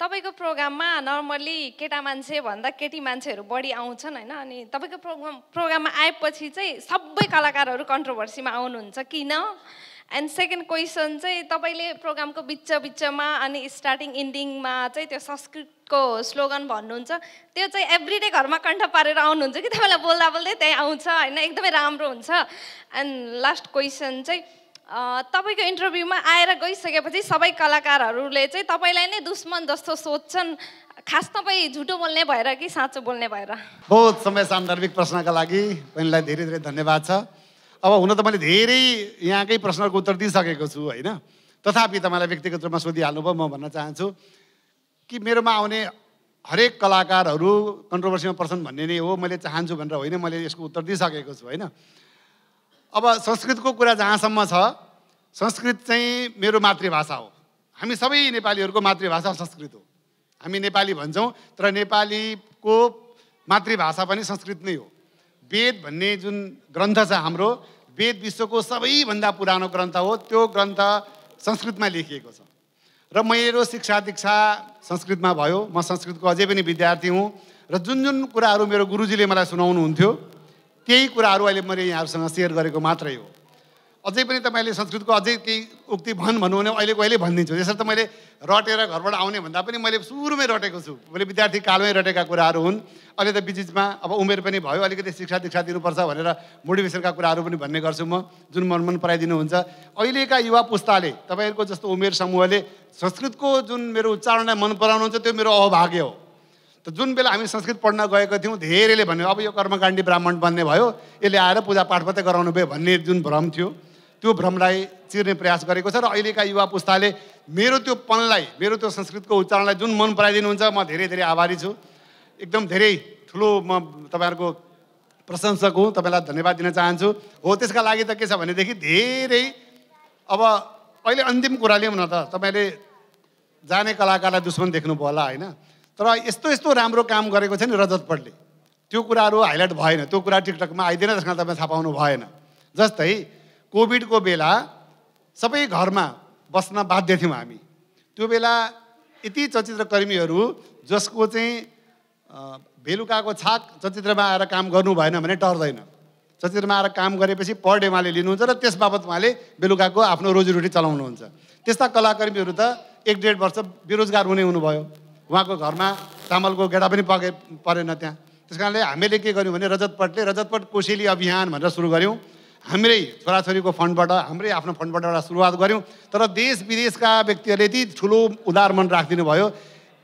तपाईँको प्रोग्राममा नर्मल्ली केटा मान्छे भन्दा केटी मान्छेहरू बढी आउँछन् होइन अनि तपाईँको प्रोग्राम प्रोग्राममा आएपछि चाहिँ सबै कलाकारहरू कन्ट्रोभर्सीमा आउनुहुन्छ किन एन्ड सेकेन्ड क्वेसन चाहिँ तपाईँले प्रोग्रामको बिच बिचमा अनि स्टार्टिङ इन्डिङमा चाहिँ त्यो संस्कृतको स्लोगन भन्नुहुन्छ त्यो चाहिँ एभ्री डे घरमा कण्ठ पारेर आउनुहुन्छ कि तपाईँलाई बोल्दा बोल्दै त्यहीँ आउँछ होइन एकदमै राम्रो हुन्छ एन्ड लास्ट क्वेसन चाहिँ तपाईँको इन्टरभ्यूमा आएर गइसकेपछि सबै कलाकारहरूले चाहिँ तपाईँलाई नै दुश्मन जस्तो सोध्छन् खास तपाईँ झुटो बोल्ने भएर कि साँचो बोल्ने भएर बहुत समय सान्दर्भिक प्रश्नका लागि बहिनीलाई धेरै धेरै धन्यवाद छ अब हुन त मैले धेरै यहाँकै प्रश्नको उत्तर दिइसकेको छु होइन तथापि तपाईँलाई व्यक्तिगत रूपमा सोधिहाल्नुभयो म भन्न चाहन्छु कि मेरोमा आउने हरेक कलाकारहरू कन्ट्रोभर्सीमा पर्छन् भन्ने नै हो मैले चाहन्छु भनेर होइन मैले यसको उत्तर दिइसकेको छु होइन अब संस्कृतको कुरा जहाँसम्म छ संस्कृत चाहिँ मेरो मातृभाषा हो हामी सबै नेपालीहरूको मातृभाषा संस्कृत हो हामी नेपाली भन्छौँ तर नेपालीको मातृभाषा पनि संस्कृत नै हो वेद भन्ने जुन ग्रन्थ छ हाम्रो वेद विश्वको सबैभन्दा पुरानो ग्रन्थ हो त्यो ग्रन्थ संस्कृतमा लेखिएको छ र मेरो शिक्षा दीक्षा संस्कृतमा भयो म संस्कृतको अझै पनि विद्यार्थी हुँ र जुन जुन कुराहरू मेरो गुरुजीले मलाई सुनाउनुहुन्थ्यो केही कुराहरू अहिले मैले यहाँहरूसँग सेयर गरेको मात्रै हो अझै पनि तपाईँले संस्कृतको अझै केही उक्ति भन् भन्नु भने अहिले कहिले भनिदिन्छु त मैले रटेर घरबाट आउने भन्दा पनि मैले सुरुमै रटेको छु मैले विद्यार्थी कालमै रटेका कुराहरू हुन् अहिले त बिचमा अब उमेर पनि भयो अलिकति शिक्षा दीक्षा दिनुपर्छ भनेर मोटिभेसनका कुराहरू पनि भन्ने गर्छु म जुन मन मन पराइदिनुहुन्छ अहिलेका युवा पुस्ताले तपाईँहरूको जस्तो उमेर समूहले संस्कृतको जुन मेरो उच्चारणलाई मन पराउनुहुन्छ त्यो मेरो अहभाग्य हो त जुन बेला हामी संस्कृत पढ्न गएको थियौँ धेरैले भन्यो अब यो कर्मकाण्डी ब्राह्मण बन्ने भयो यसले आएर पूजापाठ मात्रै गराउनु भयो भन्ने जुन भ्रम थियो त्यो भ्रमलाई चिर्ने प्रयास गरेको छ र अहिलेका युवा पुस्ताले मेरो त्यो पनलाई मेरो त्यो संस्कृतको उच्चारणलाई जुन मन पराइदिनुहुन्छ म धेरै धेरै आभारी छु एकदम धेरै ठुलो म तपाईँहरूको प्रशंसक हुँ तपाईँलाई धन्यवाद दिन चाहन्छु हो त्यसका लागि त के छ भनेदेखि धेरै अब अहिले अन्तिम कुरा ल्याउँ न त तपाईँले जाने कलाकारलाई दुश्मन देख्नुभयो होला होइन तर यस्तो यस्तो राम्रो काम गरेको छ नि रजत पटले त्यो कुराहरू हाइलाइट भएन त्यो कुरा टिकटकमा आइदिएन त्यसमा तपाईँ थाहा पाउनु भएन जस्तै कोभिडको बेला सबै घरमा बस्न बाध्य थियौँ हामी त्यो बेला यति चलचित्रकर्मीहरू जसको चाहिँ बेलुकाको छाक चलचित्रमा आएर काम गर्नु भएन भने टर्दैन चलचित्रमा आएर काम गरेपछि पर डे उहाँले लिनुहुन्छ र त्यस बापत उहाँले बेलुकाको आफ्नो रोजीरोटी चलाउनुहुन्छ त्यस्ता कलाकर्मीहरू त एक डेढ वर्ष बेरोजगार हुने हुनुभयो उहाँको घरमा चामलको गेडा पनि पके परेन त्यहाँ त्यस कारणले हामीले के गर्यौँ भने रजतपटले रजतपट कोसेली अभियान भनेर सुरु गऱ्यौँ हाम्रै छोराछोरीको फन्डबाट हाम्रै आफ्नो फन्डबाट एउटा सुरुवात गऱ्यौँ तर देश विदेशका व्यक्तिहरूले यति ठुलो उदार मन राखिदिनु भयो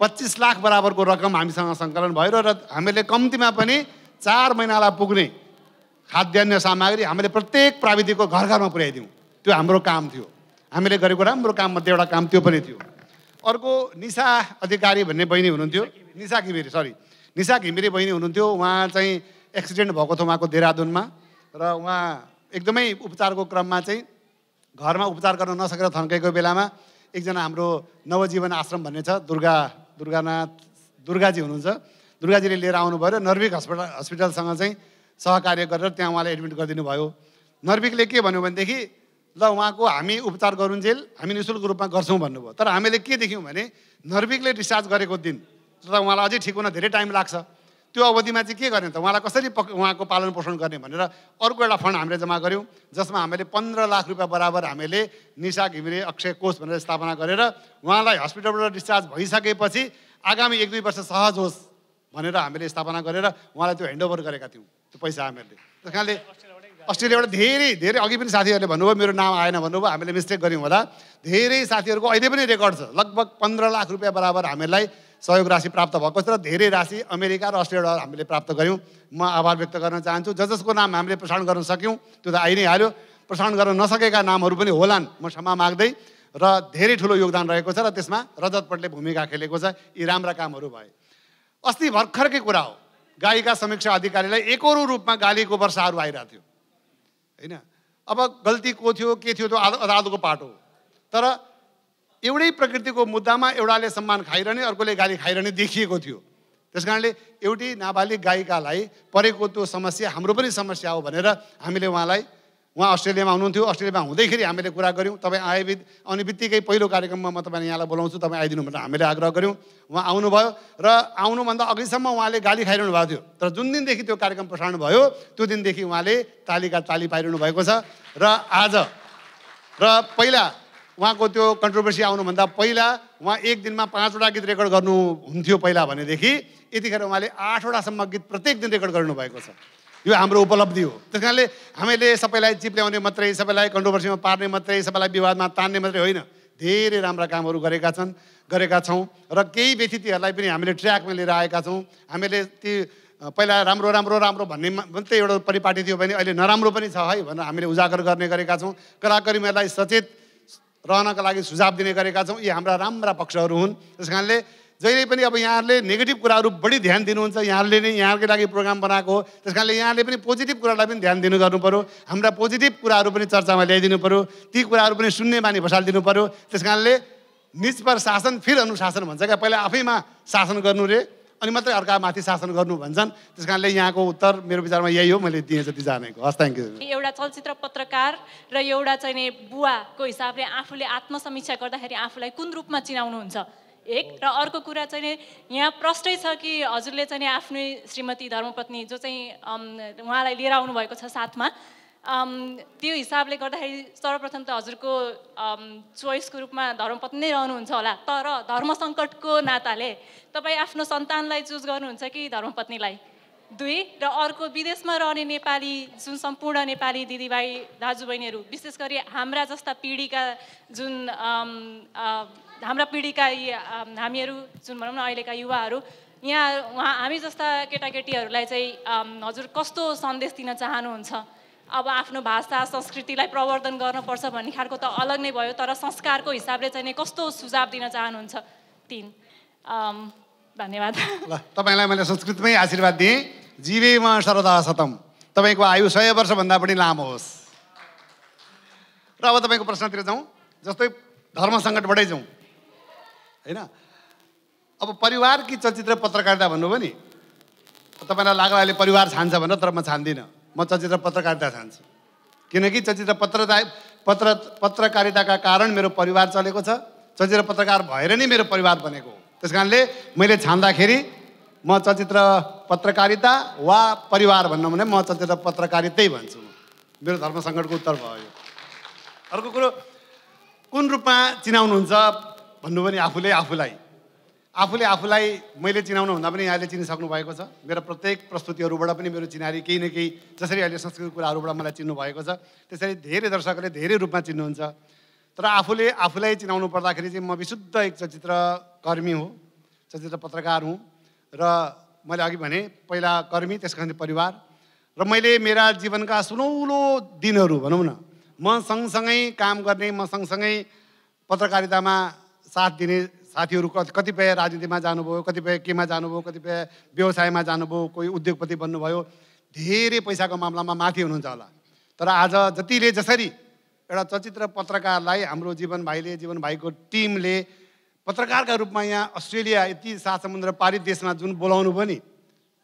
पच्चिस लाख बराबरको रकम हामीसँग सङ्कलन भयो र हामीले कम्तीमा पनि चार महिनालाई पुग्ने खाद्यान्न सामग्री हामीले प्रत्येक प्राविधिकको घर घरमा पुर्याइदिउँ त्यो हाम्रो काम थियो हामीले गरेको राम्रो काममध्ये एउटा काम त्यो पनि थियो अर्को निशा अधिकारी भन्ने बहिनी हुनुहुन्थ्यो निशा घिमिरे सरी निशा घिमिरे बहिनी हुनुहुन्थ्यो उहाँ चाहिँ एक्सिडेन्ट भएको थियो उहाँको देहरादुनमा र उहाँ एकदमै उपचारको क्रममा चाहिँ घरमा उपचार गर्न नसकेर थन्केको बेलामा एकजना हाम्रो नवजीवन आश्रम भन्ने छ दुर्गा दुर्गानाथ दुर्गाजी हुनुहुन्छ दुर्गाजीले लिएर आउनुभयो र नर्विक हस्पिटल हस्पिटलसँग चाहिँ सहकार्य गरेर त्यहाँ उहाँलाई एडमिट गरिदिनु भयो नर्विकले के भन्यो भनेदेखि ल उहाँको हामी उपचार गरुन्जेल हामी निशुल्क शुल्क रूपमा गर्छौँ भन्नुभयो तर हामीले के देख्यौँ भने नर्भिकले डिस्चार्ज गरेको दिन र उहाँलाई अझै ठिक हुन धेरै टाइम लाग्छ त्यो अवधिमा चाहिँ के गर्ने त उहाँलाई कसरी पक उहाँको पालन पोषण गर्ने भनेर अर्को एउटा फन्ड हामीले जम्मा गऱ्यौँ जसमा हामीले पन्ध्र लाख रुपियाँ बराबर हामीले निशा घिमिरे अक्षय कोष भनेर स्थापना गरेर उहाँलाई हस्पिटलबाट डिस्चार्ज भइसकेपछि आगामी एक दुई वर्ष सहज होस् भनेर हामीले स्थापना गरेर उहाँलाई त्यो ह्यान्डओभर गरेका थियौँ त्यो पैसा हामीहरूले त्यस अस्ट्रेलियाबाट धेरै धेरै अघि पनि साथीहरूले भन्नुभयो मेरो नाम आएन भन्नुभयो हामीले मिस्टेक गऱ्यौँ होला धेरै साथीहरूको अहिले पनि रेकर्ड छ लगभग पन्ध्र लाख रुपियाँ बराबर हामीलाई सहयोग राशि प्राप्त भएको छ र धेरै राशि अमेरिका र अस्ट्रेलियाबाट हामीले प्राप्त गऱ्यौँ म आभार व्यक्त गर्न चाहन्छु ज जसको नाम हामीले प्रसारण गर्न सक्यौँ त्यो त आइ नै हाल्यो प्रसारण गर्न नसकेका नामहरू पनि होलान् म क्षमा माग्दै र धेरै ठुलो योगदान रहेको छ र त्यसमा रजत भूमिका खेलेको छ यी राम्रा कामहरू भए अस्ति भर्खरकै कुरा हो गाईका समीक्षा अधिकारीलाई एकरो रूपमा गालीको वर्षाहरू आइरहेको थियो होइन अब गल्ती को थियो के थियो त्यो अदालतको पाठ हो तर एउटै प्रकृतिको मुद्दामा एउटाले सम्मान खाइरहने अर्कोले गाली खाइरहने देखिएको थियो त्यस कारणले एउटै नाबालिग गायिकालाई परेको त्यो समस्या हाम्रो पनि समस्या हो भनेर हामीले उहाँलाई उहाँ अस्ट्रेलियामा हुनुहुन्थ्यो अस्ट्रेलियामा हुँदैखेरि हामीले कुरा गऱ्यौँ तपाईँ आए आउने बित्तिकै पहिलो कार्यक्रममा म तपाईँलाई यहाँलाई बोलाउँछु तपाईँ आइदिनु भनेर हामीले आग्रह गऱ्यौँ उहाँ आउनुभयो र आउनुभन्दा अघिसम्म उहाँले गाली खाइरहनु भएको थियो तर जुन दिनदेखि त्यो कार्यक्रम प्रसारण भयो त्यो दिनदेखि उहाँले तालिका ताली पाइरहनु भएको छ र आज र पहिला उहाँको त्यो कन्ट्रोभर्सी आउनुभन्दा पहिला उहाँ एक दिनमा पाँचवटा गीत रेकर्ड गर्नुहुन्थ्यो पहिला भनेदेखि यतिखेर उहाँले आठवटासम्म गीत प्रत्येक दिन रेकर्ड गर्नुभएको छ यो हाम्रो उपलब्धि हो त्यस कारणले हामीले सबैलाई चिप्ल्याउने मात्रै सबैलाई कन्ट्रोभर्सीमा पार्ने मात्रै सबैलाई विवादमा तान्ने मात्रै होइन धेरै राम्रा कामहरू गरेका छन् गरेका छौँ र केही व्यक्तिहरूलाई पनि हामीले ट्र्याकमा लिएर आएका छौँ हामीले ती पहिला राम्रो राम्रो राम्रो भन्ने मात्रै एउटा परिपाटी थियो भने अहिले नराम्रो पनि छ है भनेर हामीले उजागर गर्ने गरेका छौँ कलाकर्मीहरूलाई सचेत रहनका लागि सुझाव दिने गरेका छौँ यी हाम्रा राम्रा पक्षहरू हुन् त्यस कारणले जहिले पनि अब यहाँहरूले नेगेटिभ कुराहरू बढी ध्यान दिनुहुन्छ यहाँहरूले नै यहाँकै लागि प्रोग्राम बनाएको हो त्यस कारणले यहाँले पनि पोजिटिभ कुरालाई पनि ध्यान दिनु गर्नु पऱ्यो हाम्रा पोजिटिभ कुराहरू पनि चर्चामा ल्याइदिनु पऱ्यो ती कुराहरू पनि सुन्ने बानी भसालिदिनु पऱ्यो त्यस कारणले निष्पर शासन फिर अनुशासन भन्छ क्या पहिला आफैमा शासन गर्नु रे अनि मात्रै माथि शासन गर्नु भन्छन् त्यस कारणले यहाँको उत्तर मेरो विचारमा यही हो मैले दिएँ जति जानेको हस् थ्याङ्क यू एउटा चलचित्र पत्रकार र एउटा चाहिँ बुवाको हिसाबले आफूले आत्मसमीक्षा गर्दाखेरि आफूलाई कुन रूपमा चिनाउनुहुन्छ एक र अर्को कुरा चाहिँ यहाँ प्रष्टै छ कि हजुरले चाहिँ आफ्नै श्रीमती धर्मपत्नी जो चाहिँ उहाँलाई लिएर आउनुभएको छ साथमा त्यो हिसाबले गर्दाखेरि सर्वप्रथम त हजुरको चोइसको रूपमा धर्मपत्नी नै रहनुहुन्छ होला तर धर्म सङ्कटको नाताले तपाईँ आफ्नो सन्तानलाई चुज गर्नुहुन्छ कि धर्मपत्नीलाई दुई र अर्को विदेशमा रहने नेपाली जुन सम्पूर्ण नेपाली दिदीभाइ दाजुबहिनीहरू विशेष गरी हाम्रा जस्ता पिँढीका जुन हाम्रा पिँढीका हामीहरू जुन भनौँ न अहिलेका युवाहरू यहाँ उहाँ हामी जस्ता केटाकेटीहरूलाई चाहिँ हजुर कस्तो सन्देश दिन चाहनुहुन्छ अब आफ्नो भाषा संस्कृतिलाई प्रवर्धन गर्नुपर्छ भन्ने खालको त अलग नै भयो तर संस्कारको हिसाबले चाहिँ नै कस्तो सुझाव दिन चाहनुहुन्छ तिन धन्यवाद ल तपाईँलाई मैले संस्कृतमै आशीर्वाद दिएँ जीवेमा सरदा सतम तपाईँको आयु सय वर्षभन्दा पनि लामो होस् र अब तपाईँको प्रश्नतिर जाउँ जस्तै धर्म सङ्कटबाटै जाउँ होइन अब परिवार कि चलचित्र पत्रकारिता भन्नुभयो नि तपाईँलाई लाग्ला अहिले परिवार छान्छ भनेर तर म छान्दिनँ म चलचित्र पत्रकारिता छान्छु किनकि चलचित्र पत्रता पत्र पत्रकारिताका कारण मेरो परिवार चलेको छ चलचित्र पत्रकार भएर नै मेरो परिवार बनेको हो त्यस कारणले मैले छान्दाखेरि म चलचित्र पत्रकारिता वा परिवार भन्नु भने म चलचित्र पत्रकारितै भन्छु मेरो धर्म सङ्कटको उत्तर भयो अर्को कुरो कुन रूपमा चिनाउनुहुन्छ भन्नु पनि आफूले आफूलाई आफूले आफूलाई मैले चिनाउनु चिनाउनुभन्दा पनि यहाँले चिनिसक्नु भएको छ मेरो प्रत्येक प्रस्तुतिहरूबाट पनि मेरो चिनारी केही न केही जसरी अहिले संस्कृत कुराहरूबाट मलाई चिन्नु भएको छ त्यसरी धेरै दर्शकहरूले धेरै रूपमा चिन्नुहुन्छ तर आफूले आफूलाई चिनाउनु पर्दाखेरि चाहिँ म विशुद्ध एक चलचित्रकर्मी हो चलचित्र पत्रकार हुँ र मैले अघि भने पहिला कर्मी त्यसपछि परिवार र मैले मेरा जीवनका सुनौलो दिनहरू भनौँ न म सँगसँगै काम गर्ने म सँगसँगै पत्रकारितामा साथ दिने साथीहरू कतिपय राजनीतिमा जानुभयो कतिपय केमा जानुभयो कतिपय व्यवसायमा जानुभयो कोही उद्योगपति बन्नुभयो धेरै पैसाको मामलामा माथि हुनुहुन्छ होला तर आज जतिले जसरी एउटा चलचित्र पत्रकारलाई हाम्रो जीवन भाइले जीवन भाइको टिमले पत्रकारका रूपमा यहाँ अस्ट्रेलिया यति सात समुद्र पारित देशमा जुन बोलाउनु भयो नि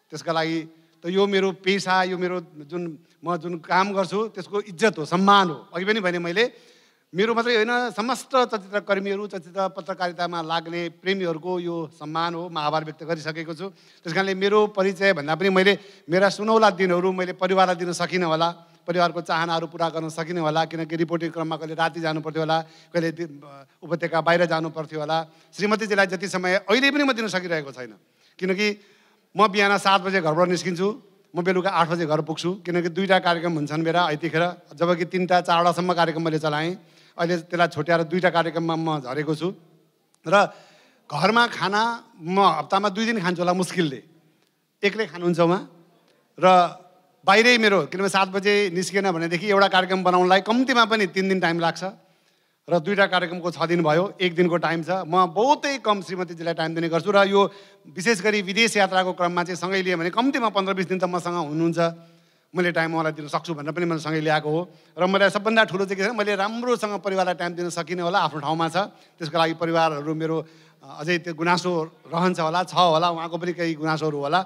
त्यसका लागि त यो मेरो पेसा यो मेरो जुन म जुन काम गर्छु त्यसको इज्जत हो सम्मान हो अघि पनि भने मैले मेरो मात्रै होइन समस्त चलचित्र कर्मीहरू चलचित्र पत्रकारितामा लाग्ने प्रेमीहरूको यो सम्मान हो म आभार व्यक्त गरिसकेको छु त्यस कारणले मेरो परिचय भन्दा पनि मैले मेरा सुनौला दिनहरू मैले परिवारलाई दिन सकिनँ होला परिवारको चाहनाहरू पुरा गर्न सकिनँ होला किनकि रिपोर्टिङ क्रममा कहिले राति जानु पर्थ्यो होला कहिले उपत्यका बाहिर जानु पर्थ्यो होला श्रीमतीजीलाई जति समय अहिले पनि म दिन सकिरहेको छैन किनकि म बिहान सात बजे घरबाट निस्किन्छु म बेलुका आठ बजे घर पुग्छु किनकि दुईवटा कार्यक्रम हुन्छन् मेरा यतिखेर जबकि तिनवटा चारवटासम्म कार्यक्रम मैले चलाएँ अहिले त्यसलाई छोट्याएर दुईवटा कार्यक्रममा म झरेको छु र घरमा खाना म हप्तामा दुई दिन खान्छु होला मुस्किलले एक्लै खानुहुन्छ उहाँ र बाहिरै मेरो किनभने सात बजे निस्केन भनेदेखि एउटा कार्यक्रम बनाउनलाई कम्तीमा पनि तिन दिन टाइम लाग्छ र दुईवटा कार्यक्रमको छ दिन भयो एक दिनको टाइम छ म बहुतै कम श्रीमतीजीलाई टाइम दिने गर्छु र यो विशेष गरी विदेश यात्राको क्रममा चाहिँ सँगै लिएँ भने कम्तीमा पन्ध्र बिस दिन त मसँग हुनुहुन्छ मैले टाइम उहाँलाई दिन सक्छु भनेर पनि मैले सँगै ल्याएको हो र मलाई सबभन्दा ठुलो चाहिँ के छ मैले राम्रोसँग परिवारलाई टाइम दिन सकिनँ होला आफ्नो ठाउँमा छ त्यसको लागि परिवारहरू मेरो अझै त्यो गुनासो रहन्छ होला छ होला उहाँको पनि केही गुनासोहरू होला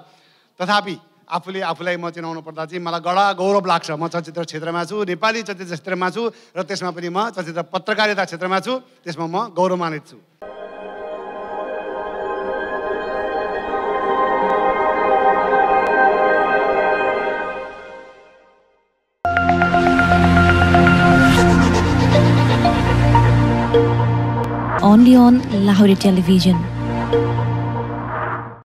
तथापि आफूले आफूलाई म चिनाउनु पर्दा चाहिँ मलाई गडा गौरव लाग्छ म चलचित्र क्षेत्रमा छु नेपाली चलचित्र क्षेत्रमा छु र त्यसमा पनि म चलचित्र पत्रकारिता क्षेत्रमा छु त्यसमा म गौरवान्वित छु only on Lahori Television.